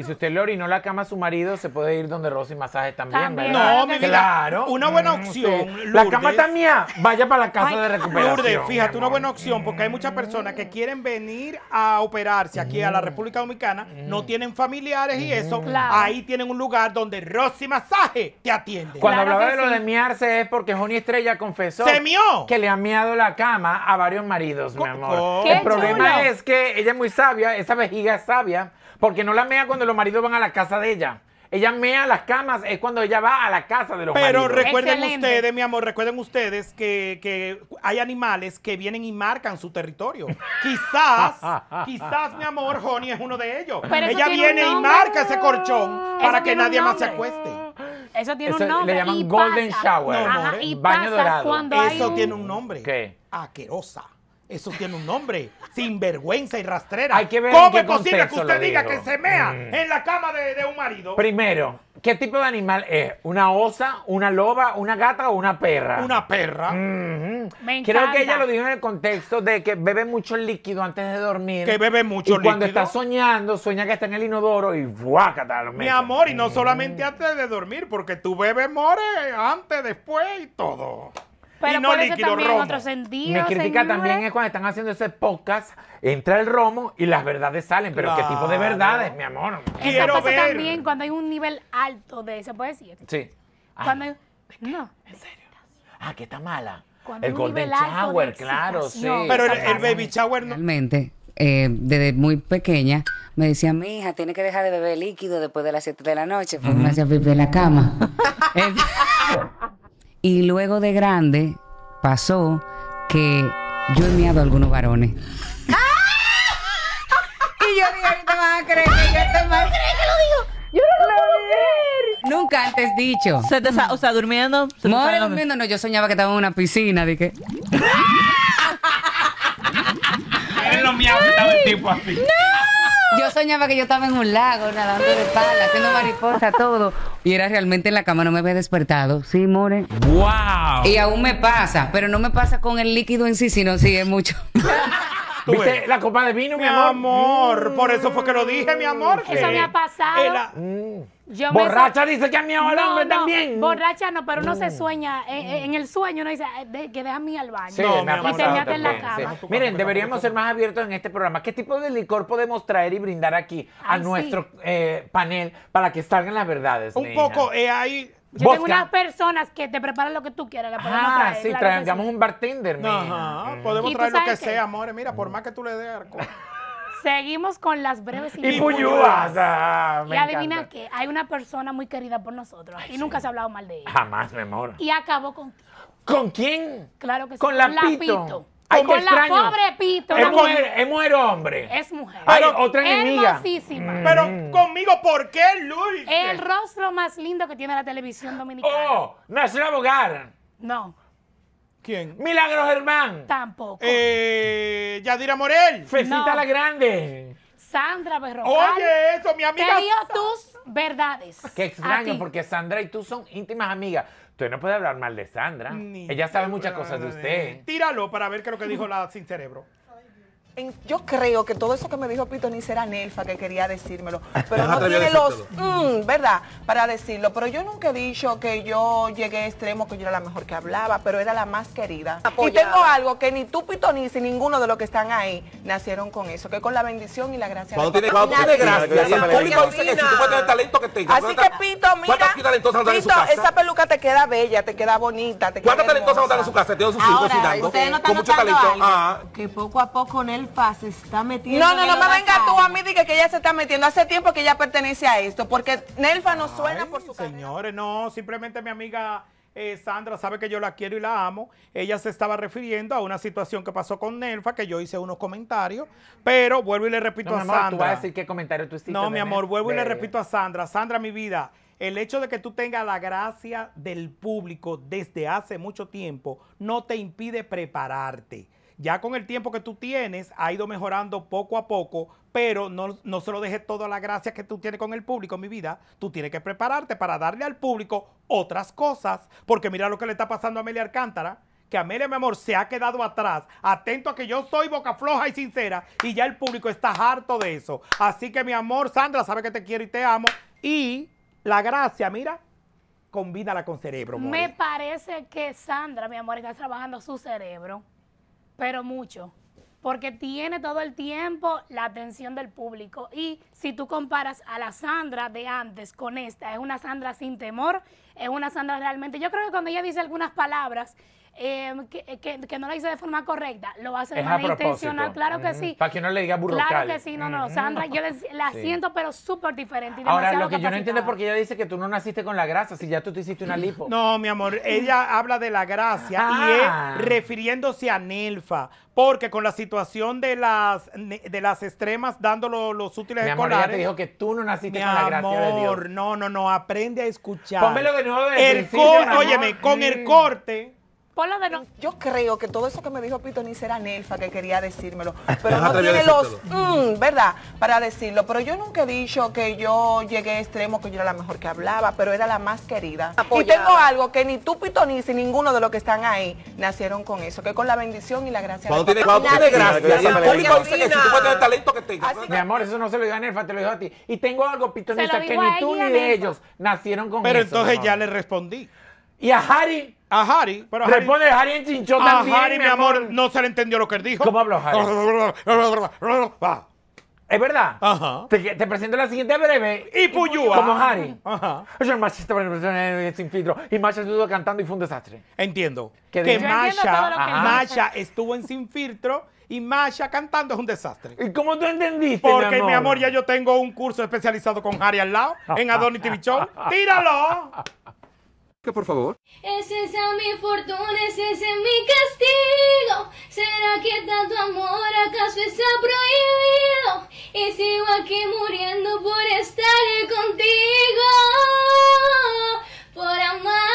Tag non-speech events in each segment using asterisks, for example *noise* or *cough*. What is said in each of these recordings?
Y si usted le orinó la cama a su marido, se puede ir donde Rosy Masaje también, ¿verdad? No, mi vida. Claro. Una buena mm, opción. La cama está mía. Vaya para la casa de recuperación. Lourdes, fíjate, una buena opción, porque hay muchas personas que quieren venir a operarse aquí a la mm. República Dominicana, no mm. tienen familiares y eso. Ahí tienen un lugar donde Rosy Masaje te atiende. Cuando hablaba de lo de miarse es porque Joni Estrella confesó que le ha miado la cama a varios maridos, mi amor. El problema es que ella es muy sabia, esa vejiga es sabia, porque no la mea cuando los maridos van a la casa de ella. Ella mea las camas, es cuando ella va a la casa de los Pero recuerden ustedes, mi amor, recuerden ustedes que, hay animales que vienen y marcan su territorio. *laughs* quizás, *laughs* quizás, mi amor, Honey es uno de ellos. ella viene y marca ese corchón para que nadie más se acueste. Eso tiene un nombre. Le llaman Golden Shower. baño dorado. eso tiene un nombre. ¿Qué? Aquerosa. Eso tiene un nombre. Sinvergüenza y rastrera. Hay que ver ¿Cómo es posible que usted diga que se mea mm. en la cama de, un marido? Primero, ¿qué tipo de animal es? ¿Una osa, una loba, una gata o una perra? Una perra. Creo que ella lo dijo en el contexto de que bebe mucho líquido antes de dormir. Que bebe mucho líquido. Y cuando está soñando, sueña que está en el inodoro y guácata. Mi amor, y no mm. solamente antes de dormir, porque tú bebes more antes, después y todo. Pero y no líquido también romo. En otro Mi crítica también es cuando están haciendo ese podcast, entra el romo y las verdades salen. Pero ¿qué tipo de verdades, mi amor? Quiero eso pasa también cuando hay un nivel alto de, eso. puede decir? Sí. Ah, cuando hay, No. ¿En serio? Ah, que está mala. el golden shower, claro, sí. Pero el, baby shower no. Realmente. Eh, desde muy pequeña, me decía, mi hija, tiene que dejar de beber líquido después de las 7 de la noche, porque me hacía en la cama. *laughs* Y luego de grande pasó que yo he miado a algunos varones. ¡Ah! *laughs* y yo dije, ahorita vas a creer que yo estoy mal. crees que lo digo? Yo no lo, voy puedo creer. Nunca antes dicho. Se o sea, durmiendo. Se durmiendo, no, yo soñaba que estaba en una piscina, dije. *laughs* Él lo que estaba el tipo así. *laughs* ¡No! yo soñaba que yo estaba en un lago, nadando de pala, haciendo mariposa, todo. Y era realmente en la cama, no me había despertado. Sí, more. ¡Wow! Y aún me pasa, pero no me pasa con el líquido en sí, sino sí, es mucho. *laughs* ¿Viste la copa de vino, mi, mi amor? Por eso fue que lo dije, mi amor. Eso me ha pasado. Mm. borracha dice que a mi no, hombre también. Borracha no, pero uno se mm. sueña. Eh, eh, en, el sueño uno dice que deja a mí al baño. Sí, no, me y te en la cama. Miren, deberíamos ser más abiertos en este programa. ¿Qué tipo de licor podemos traer y brindar aquí a nuestro eh, panel para que salgan las verdades? Un poco, hay yo tengo unas personas que te preparan lo que tú quieras. ah, sí, traigamos un bartender. No, ajá, mm. podemos traer lo que sea, amores. Mira, por más que tú le des arco. *laughs* Seguimos con las breves y, y ah, y adivina qué, hay una persona muy querida por nosotros y nunca se ha hablado mal de ella. Jamás, mi amor. Y acabó contigo. ¿Con quién? Claro que sí. Con la Pito. Ay, la pobre Pito. Es mujer, hombre. Es mujer. Hay ah, otra enemiga. Hermosísima. Mm. Pero conmigo, ¿por qué, Luis? El rostro más lindo que tiene la televisión dominicana. Oh, Nacional abogado? No. ¿Quién? Milagros Germán. Tampoco. Eh, Yadira Morel. Fecita la Grande. Sandra Berrocal. Oye, eso, mi amiga. Te dio tus verdades. Qué extraño, porque Sandra y tú son íntimas amigas. Usted no puede hablar mal de Sandra. Ella sabe muchas cosas de usted. Tíralo para ver qué es lo que dijo la sin cerebro yo creo que todo eso que me dijo Pito Ni será Nelfa que quería decírmelo, *laughs* pero no, tiene los, mm, ¿verdad? Para decirlo, pero yo nunca he dicho que yo llegué a extremo, que yo era la mejor que hablaba, pero era la más querida. Y tengo algo que ni tú Pito, ni ninguno de los que están ahí nacieron con eso, que con la bendición y la gracia. Cuando tiene, cuando tiene gracia, el público dice que si tú puedes tener talento que tengas. Así que Pito, mira, Pito, esa peluca te queda bella, te queda bonita, te queda ¿Cuántas talentosas no están en su casa? Tiene sus no con mucho talento. Ah. Que poco a poco Nelfa Nelfa se está metiendo. No, no, no me venga tú a mí diga que ella se está metiendo. Hace tiempo que ella pertenece a esto, porque Nelfa no suena por su Señores, no, simplemente mi amiga eh, Sandra sabe que yo la quiero y la amo. Ella se estaba refiriendo a una situación que pasó con Nelfa, que yo hice unos comentarios, pero vuelvo y le repito a Sandra. Tú decir qué comentario tú hiciste. No, mi amor, vuelvo y le repito a Sandra. Sandra, mi vida, el hecho de que tú tengas la gracia del público desde hace mucho tiempo no te impide prepararte. Ya con el tiempo que tú tienes, ha ido mejorando poco a poco, pero no, no se lo dejes toda la gracia que tú tienes con el público, mi vida. Tú tienes que prepararte para darle al público otras cosas, porque mira lo que le está pasando a Amelia Alcántara que Amelia, mi amor, se ha quedado atrás. Atento a que yo soy boca floja y sincera y ya el público está harto de eso. Así que, mi amor, Sandra, sabe que te quiero y te amo. Y la gracia, mira, combínala con cerebro. Me parece que Sandra, mi amor, está trabajando su cerebro pero mucho, porque tiene todo el tiempo la atención del público. Y si tú comparas a la Sandra de antes con esta, es una Sandra sin temor, es una Sandra realmente, yo creo que cuando ella dice algunas palabras, Em, eh, que, no la hice de forma correcta, lo hace de manera intencional, claro que sí. Para que no le diga burrocal. Claro que sí, no, no, Sandra, yo la siento pero súper diferente. Ahora, lo que yo no entiendo es porque ella dice que tú no naciste con la grasa, si ya tú te hiciste una *laughs* lipo. No, mi amor, ella habla de la gracia y ah. es refiriéndose a Nelfa, porque con la situación de las, de las extremas dando los, útiles mi amor, Ella te dijo que tú no naciste con la gracia de Dios. No, no, no, aprende a escuchar. Pónmelo el, corte, Óyeme, con el mm. corte yo creo que todo eso que me dijo Pitonice era Nelfa que quería decírmelo. *laughs* Pero no tiene los... Mm, ¿Verdad? Para decirlo. Pero yo nunca he dicho que yo llegué a extremo, que yo era la mejor que hablaba, pero era la más querida. Y tengo algo que ni tú, Pitonice, ni ninguno de los que están ahí nacieron con eso, que con la bendición y la gracia. Cuando tiene gracia, público dice que si tú puedes tener talento que Mi amor, eso no se lo digo a Nelfa, te lo digo a ti. Y tengo algo, Pitonice, que ni tú ni ellos nacieron con eso. Pero entonces ya le respondí. Y a Harry a Harry. Pero Harry, Responde Harry en chinchón también. A Harry, mi amor, no se le entendió lo que él dijo. ¿Cómo habló Harry? *laughs* Ah. Es verdad. Ajá. Te, presento la siguiente breve. Y Puyúa. Como Harry. Ajá. Yo en Masha estaba sin filtro. Y Masha estuvo cantando y fue un desastre. Entiendo. Que, Masha estuvo en sin filtro y Masha cantando es un desastre. ¿Y cómo tú entendiste? Porque, mi amor? mi amor, ya yo tengo un curso especializado con Harry al lado *laughs* en Adorni TV Show. ¡Tíralo! por favor? Ese es mi fortuna, ese es mi castigo. ¿Será que tanto amor acaso está prohibido? Y sigo aquí muriendo por estar contigo, por amar.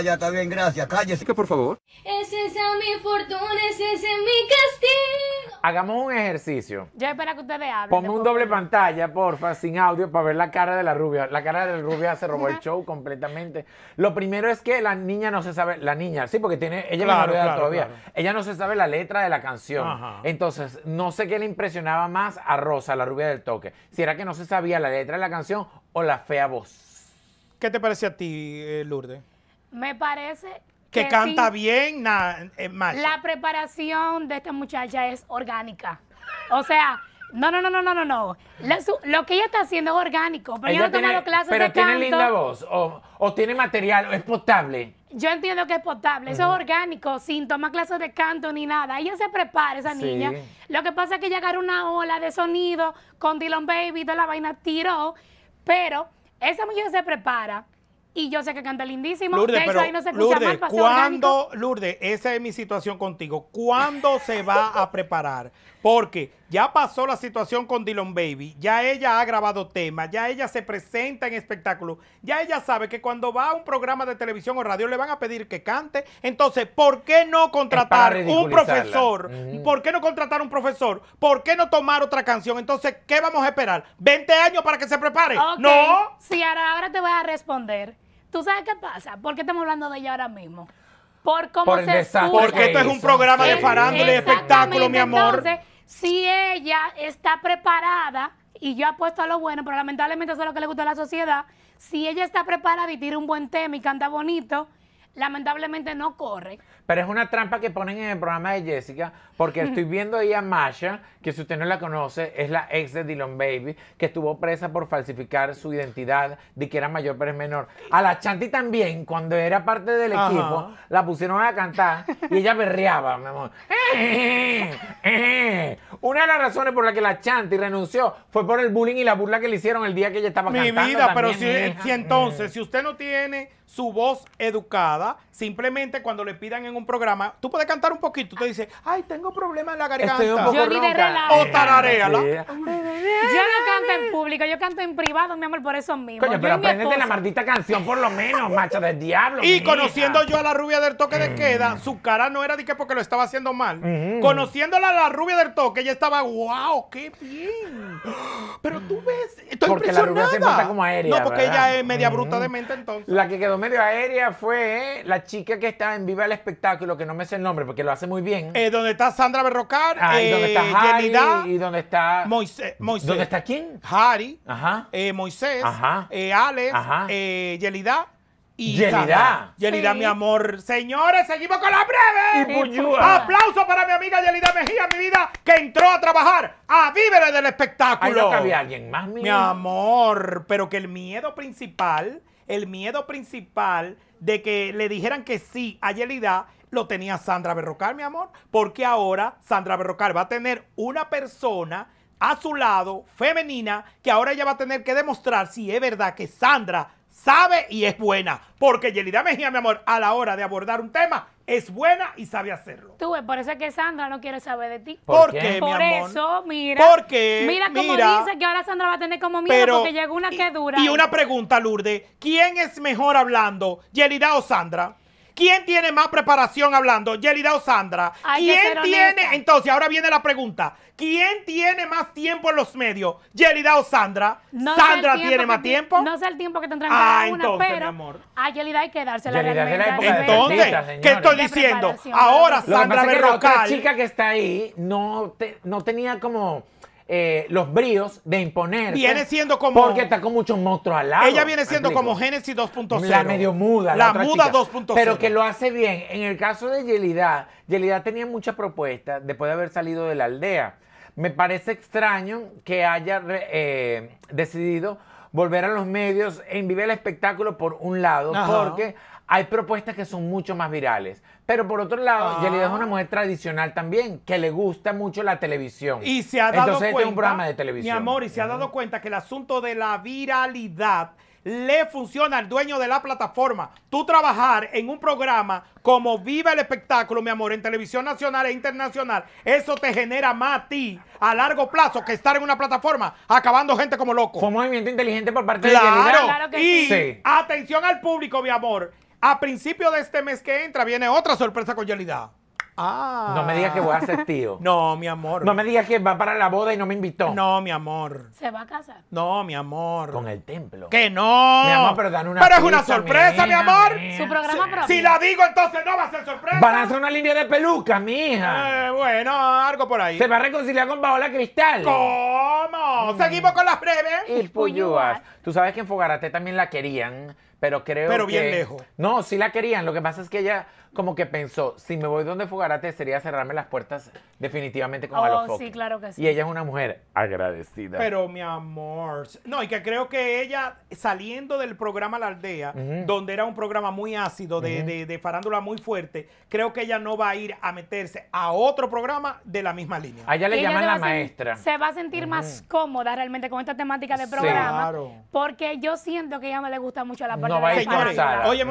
ya está bien, gracias. Cállese. Que por favor. Ese es mi fortuna, ese es mi castigo. Hagamos un ejercicio. Ya para que ustedes hablen. Ponme un doble pantalla, porfa, sin audio, para ver la cara de la rubia. La cara de la rubia se robó el show completamente. Lo primero es que la niña no se sabe, la niña, sí, porque tiene, ella no todavía. Ella no se sabe la letra de la canción. Entonces, no sé qué le impresionaba más a Rosa, la rubia del toque. Si era que no se sabía la letra de la canción o la fea voz. ¿Qué te parece a ti, eh, Lourdes? Me parece que, canta bien, nada, eh, La preparación de esta muchacha es orgánica. O sea, no, no, no, no, no, no, no. lo que ella está haciendo es orgánico. Pero yo no he tomado clases pero tiene linda voz o, tiene material, es potable. Yo entiendo que es potable, eso es orgánico, sin tomar clases de canto ni nada. Ella se prepara, esa niña. Lo que pasa es que ella una ola de sonido con Dylan Baby, toda la vaina tiró, pero esa mujer se prepara y yo sé que canta lindísimo. pero, ahí no se escucha mal, ¿cuándo, Lourdes, esa es mi situación contigo. ¿Cuándo se va a preparar? Porque ya pasó la situación con Dylan Baby, ya ella ha grabado temas, ya ella se presenta en espectáculos, ya ella sabe que cuando va a un programa de televisión o radio le van a pedir que cante. Entonces, ¿por qué no contratar un profesor? ¿Por qué no contratar un profesor? ¿Por qué no tomar otra canción? Entonces, ¿qué vamos a esperar? ¿20 años para que se prepare? No. Sí, ahora, te voy a responder. ¿Tú sabes qué pasa? ¿Por qué estamos hablando de ella ahora mismo? Por cómo se Porque esto es un programa de farándula y espectáculo, mi amor. Entonces, si ella está preparada, y yo apuesto a lo bueno, pero lamentablemente eso es lo que le gusta a la sociedad, si ella está preparada y tira un buen tema y canta bonito, lamentablemente no corre. Pero es una trampa que ponen en el programa de Jessica, porque estoy viendo ahí a Masha, que si usted no la conoce, es la ex de Dylan Baby, que estuvo presa por falsificar su identidad de que era mayor pero es menor. A la Chanti también, cuando era parte del equipo, la pusieron a cantar y ella berreaba, mi amor. *laughs* Eh, eh, eh. Una de las razones por las que la Chanti renunció fue por el bullying y la burla que le hicieron el día que ella estaba cantando. mi vida, pero si, entonces, mm. si usted no tiene su voz educada, simplemente cuando le pidan en un programa, tú puedes cantar un poquito, te dice, ay, tengo problemas en la garganta. yo ni de relajo. O tarareala. Yo no canto en público, yo canto en privado, mi amor, por eso mismo. Pero yo pero la maldita canción por lo menos, macho del diablo. Y conociendo yo a la rubia del toque de queda, mm. su cara no era de que porque lo estaba haciendo mal. Mm. Conociéndola a la rubia del toque, ella estaba, wow, qué bien. Pero tú ves, estoy porque La rubia se como aérea, no, porque ella es media mm. bruta de mente entonces. La que quedó medio aérea fue la chica que estaba en Viva el Espectáculo que no me sé el nombre porque lo hace muy bien. Eh, donde está Sandra Berrocar, ah, eh, está Harry, y donde está Moisés, eh, ¿Dónde está quién? Harry, Ajá. Eh, Moisés, Ajá. Alex, Ajá. Yelida. Y Yelida. Yelida, mi amor. Señores, seguimos con la breve. Y Aplauso para mi amiga Yelida Mejía, mi vida, que entró a trabajar a víveres del espectáculo. no había alguien más, mi, mi amor. Pero que el miedo principal, el miedo principal de que le dijeran que sí a Yelida lo tenía Sandra Berrocal, mi amor, porque ahora Sandra Berrocal va a tener una persona a su lado, femenina, que ahora ella va a tener que demostrar si es verdad que Sandra sabe y es buena. Porque Yelida Mejía, mi amor, a la hora de abordar un tema, es buena y sabe hacerlo. Tú ves, por eso es que Sandra no quiere saber de ti. ¿Por, qué, Por eso, mira. ¿Por Mira cómo dice que ahora Sandra va a tener como miedo pero, porque llegó una que dura. y una pregunta, Lourdes. ¿Quién es mejor hablando, Yelida o Sandra? ¿Quién tiene más preparación hablando? ¿Yelida o Sandra? ¿Quién tiene? Entonces, ahora viene la pregunta. ¿Quién tiene más tiempo en los medios? ¿Yelida o Sandra? ¿Sandra tiene más tiempo? No sé el tiempo que tendrán ah, cada ah, una, entonces, pero mi amor. a Yelida hay que dársela realmente. la época entonces, ¿qué estoy diciendo? Ahora Sandra Berrocal. la chica que está ahí no, no tenía como eh, los bríos de imponer. Viene siendo como. Porque está con muchos monstruos al lado. Ella viene siendo como Génesis 2.0. La medio muda. La, muda 2.0. Pero que lo hace bien. En el caso de Yelida, Yelida tenía muchas propuestas después de haber salido de la aldea. Me parece extraño que haya eh, decidido volver a los medios en Vive el Espectáculo por un lado, porque hay propuestas que son mucho más virales. Pero por otro lado, ah. Yelida es una mujer tradicional también, que le gusta mucho la televisión. Y se ha dado cuenta, este es un programa de televisión. Mi amor, y se ha dado cuenta que el asunto de la viralidad le funciona al dueño de la plataforma. Tú trabajar en un programa como Viva el Espectáculo, mi amor, en televisión nacional e internacional, eso te genera más a ti a largo plazo que estar en una plataforma acabando gente como loco. Fue un movimiento inteligente por parte de Yelida. Claro y atención al público, mi amor. A principio de este mes que entra viene otra sorpresa con Yelida. Ah. No me digas que voy a ser tío. *laughs* No, mi amor. No me digas que va para la boda y no me invitó. No, mi amor. ¿Se va a casar? No, mi amor. Con el templo. Que no. Mi amor, pero dan una Pero es una sorpresa, mi amor. Su programa si, Si la digo, entonces no va a ser sorpresa. Van a hacer una línea de peluca, mija. Eh, bueno, algo por ahí. Se va a reconciliar con Paola Cristal. ¿Cómo? Mm. Seguimos con las breves. Y Puyúas. Tú sabes que en Fogarate también la querían pero creo pero bien lejos. No, sí la querían. Lo que pasa es que ella como que pensó, si me voy donde Fugarate sería cerrarme las puertas definitivamente con oh, sí, claro que sí. Y ella es una mujer agradecida. Pero mi amor, no, y que creo que ella saliendo del programa La Aldea, donde era un programa muy ácido, de, farándula muy fuerte, creo que ella no va a ir a meterse a otro programa de la misma línea. A ella le llaman la maestra. Se va a sentir más cómoda realmente con esta temática de programa. Claro. Porque yo siento que ella me le gusta mucho la parte no de la Señores,